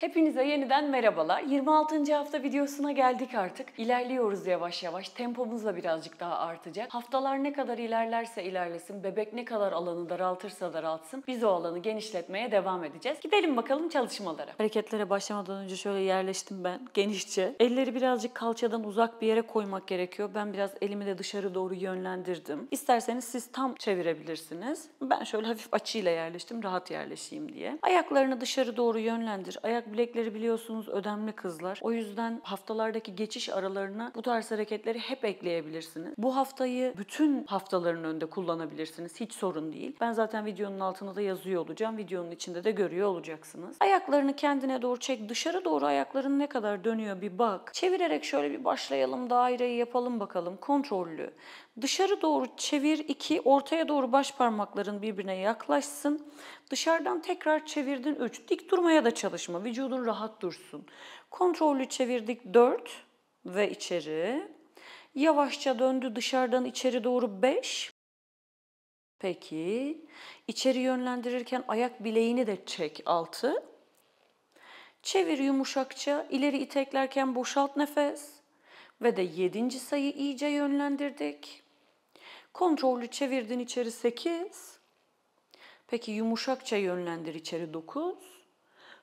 Hepinize yeniden merhabalar. 26. hafta videosuna geldik artık. İlerliyoruz yavaş yavaş. Tempomuz da birazcık daha artacak. Haftalar ne kadar ilerlerse ilerlesin, bebek ne kadar alanı daraltırsa daraltsın, biz o alanı genişletmeye devam edeceğiz. Gidelim bakalım çalışmalara. Hareketlere başlamadan önce şöyle yerleştim ben genişçe. Elleri birazcık kalçadan uzak bir yere koymak gerekiyor. Ben biraz elimi de dışarı doğru yönlendirdim. İsterseniz siz tam çevirebilirsiniz. Ben şöyle hafif açıyla yerleştim, rahat yerleşeyim diye. Ayaklarını dışarı doğru yönlendir. Ayak ayak bilekleri biliyorsunuz ödemli kızlar. O yüzden haftalardaki geçiş aralarına bu tarz hareketleri hep ekleyebilirsiniz. Bu haftayı bütün haftaların önünde kullanabilirsiniz. Hiç sorun değil. Ben zaten videonun altına da yazıyor olacağım. Videonun içinde de görüyor olacaksınız. Ayaklarını kendine doğru çek. Dışarı doğru ayakların ne kadar dönüyor bir bak. Çevirerek şöyle bir başlayalım. Daireyi yapalım bakalım. Kontrollü. Dışarı doğru çevir 2. Ortaya doğru baş parmakların birbirine yaklaşsın. Dışarıdan tekrar çevirdin 3. Dik durmaya da çalışma vücudun rahat dursun. Kontrollü çevirdik 4 ve içeri. Yavaşça döndü dışarıdan içeri doğru 5. Peki. İçeri yönlendirirken ayak bileğini de çek 6. Çevir yumuşakça. ileri iteklerken boşalt nefes. Ve de 7. sayı iyice yönlendirdik. Kontrollü çevirdin içeri 8. Peki yumuşakça yönlendir içeri 9.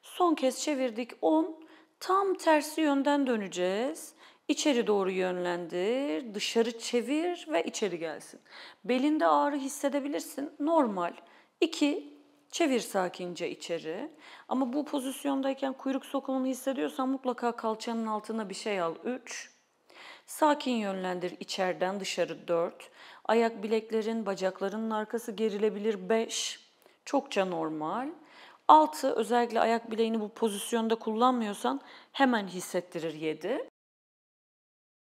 Son kez çevirdik 10. Tam tersi yönden döneceğiz. İçeri doğru yönlendir, dışarı çevir ve içeri gelsin. Belinde ağrı hissedebilirsin. Normal. 2. Çevir sakince içeri. Ama bu pozisyondayken kuyruk sokumunu hissediyorsan mutlaka kalçanın altına bir şey al. 3. Sakin yönlendir içeriden dışarı 4. Ayak bileklerin, bacaklarının arkası gerilebilir 5. Çokça normal. Altı özellikle ayak bileğini bu pozisyonda kullanmıyorsan hemen hissettirir yedi.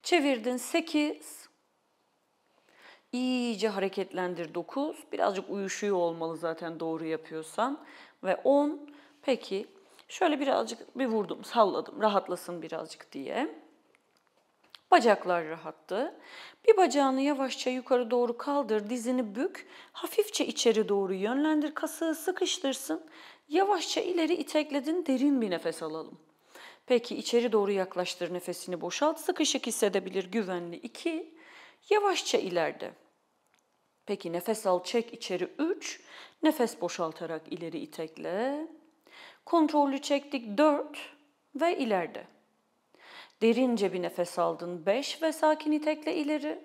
Çevirdin sekiz. İyice hareketlendir dokuz. Birazcık uyuşuyor olmalı zaten doğru yapıyorsan. Ve on. Peki şöyle birazcık bir vurdum salladım rahatlasın birazcık diye. Bacaklar rahattı. Bir bacağını yavaşça yukarı doğru kaldır, dizini bük, hafifçe içeri doğru yönlendir, kasığı sıkıştırsın. Yavaşça ileri itekledin, derin bir nefes alalım. Peki içeri doğru yaklaştır, nefesini boşalt, sıkışık hissedebilir, güvenli. 2. Yavaşça ileride. Peki nefes al, çek içeri 3. Nefes boşaltarak ileri itekle. Kontrollü çektik 4 ve ileride. Derince bir nefes aldın 5 ve sakin itekle ileri.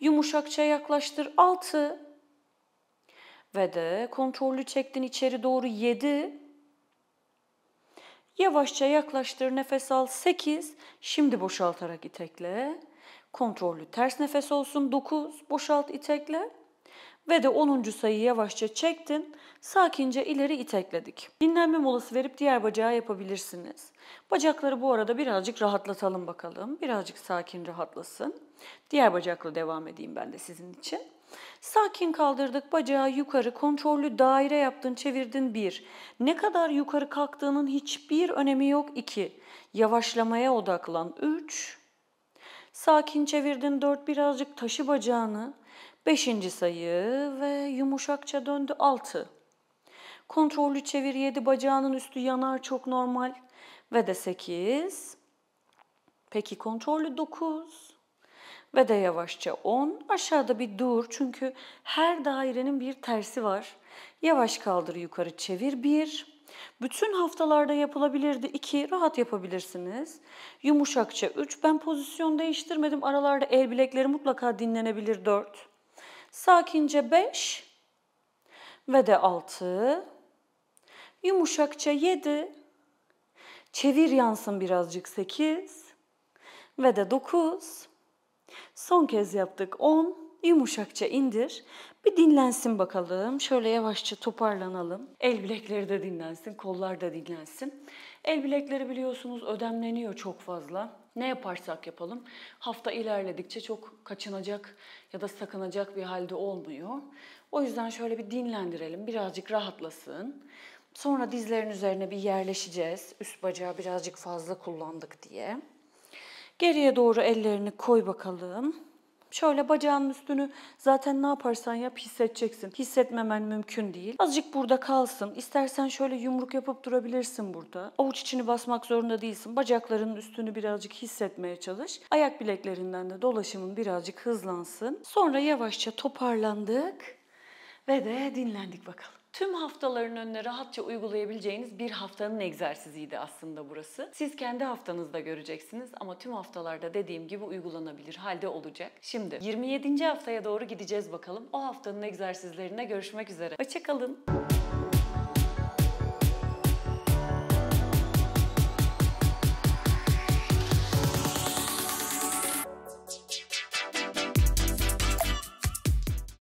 Yumuşakça yaklaştır 6 ve de kontrollü çektin içeri doğru 7. Yavaşça yaklaştır nefes al 8. Şimdi boşaltarak itekle. Kontrollü ters nefes olsun 9. Boşalt itekle. Ve de 10. sayıyı yavaşça çektin. Sakince ileri itekledik. Dinlenme molası verip diğer bacağı yapabilirsiniz. Bacakları bu arada birazcık rahatlatalım bakalım. Birazcık sakin rahatlasın. Diğer bacakla devam edeyim ben de sizin için. Sakin kaldırdık bacağı yukarı kontrollü daire yaptın çevirdin bir. Ne kadar yukarı kalktığının hiçbir önemi yok iki. Yavaşlamaya odaklan üç. Sakin çevirdin dört, birazcık taşı bacağını. Beşinci sayı ve yumuşakça döndü altı. Kontrollü çevir yedi, bacağının üstü yanar çok normal ve de sekiz. Peki kontrollü dokuz ve de yavaşça 10. Aşağıda bir dur çünkü her dairenin bir tersi var. Yavaş kaldır yukarı çevir 1. Bütün haftalarda yapılabilirdi 2. Rahat yapabilirsiniz. Yumuşakça 3. Ben pozisyon değiştirmedim. Aralarda el bilekleri mutlaka dinlenebilir 4. Sakince 5 ve de 6. Yumuşakça 7. Çevir yansın birazcık 8 ve de 9. Son kez yaptık. 10 yumuşakça indir. Bir dinlensin bakalım. Şöyle yavaşça toparlanalım. El bilekleri de dinlensin, kollar da dinlensin. El bilekleri biliyorsunuz ödemleniyor çok fazla. Ne yaparsak yapalım hafta ilerledikçe çok kaçınacak ya da sakınacak bir halde olmuyor. O yüzden şöyle bir dinlendirelim, birazcık rahatlasın. Sonra dizlerin üzerine bir yerleşeceğiz. Üst bacağı birazcık fazla kullandık diye. Geriye doğru ellerini koy bakalım. Şöyle bacağın üstünü zaten ne yaparsan yap hissedeceksin. Hissetmemen mümkün değil. Azıcık burada kalsın. İstersen şöyle yumruk yapıp durabilirsin burada. Avuç içini basmak zorunda değilsin. Bacaklarının üstünü birazcık hissetmeye çalış. Ayak bileklerinden de dolaşımın birazcık hızlansın. Sonra yavaşça toparlandık ve de dinlendik bakalım tüm haftaların önüne rahatça uygulayabileceğiniz bir haftanın egzersiziydi aslında burası. Siz kendi haftanızda göreceksiniz ama tüm haftalarda dediğim gibi uygulanabilir halde olacak. Şimdi 27. haftaya doğru gideceğiz bakalım. O haftanın egzersizlerine görüşmek üzere. Hoşçakalın. kalın.